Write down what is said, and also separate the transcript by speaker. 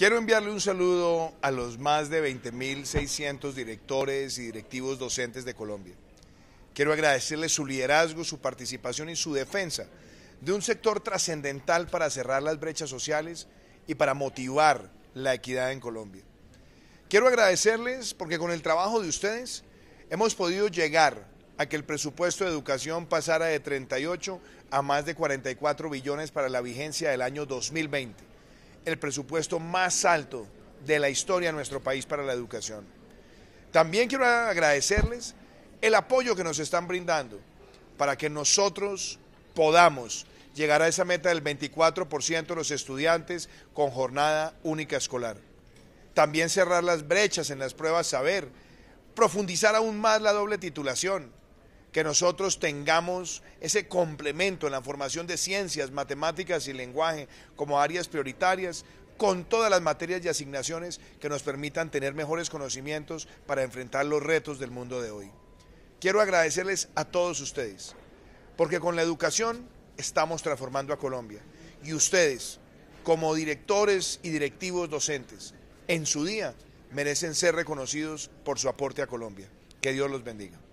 Speaker 1: Quiero enviarle un saludo a los más de 20.600 directores y directivos docentes de Colombia. Quiero agradecerles su liderazgo, su participación y su defensa de un sector trascendental para cerrar las brechas sociales y para motivar la equidad en Colombia. Quiero agradecerles porque con el trabajo de ustedes hemos podido llegar a que el presupuesto de educación pasara de 38 a más de 44 billones para la vigencia del año 2020 el presupuesto más alto de la historia de nuestro país para la educación. También quiero agradecerles el apoyo que nos están brindando para que nosotros podamos llegar a esa meta del 24% de los estudiantes con jornada única escolar. También cerrar las brechas en las pruebas saber, profundizar aún más la doble titulación, que nosotros tengamos ese complemento en la formación de ciencias, matemáticas y lenguaje como áreas prioritarias con todas las materias y asignaciones que nos permitan tener mejores conocimientos para enfrentar los retos del mundo de hoy. Quiero agradecerles a todos ustedes, porque con la educación estamos transformando a Colombia y ustedes, como directores y directivos docentes, en su día merecen ser reconocidos por su aporte a Colombia. Que Dios los bendiga.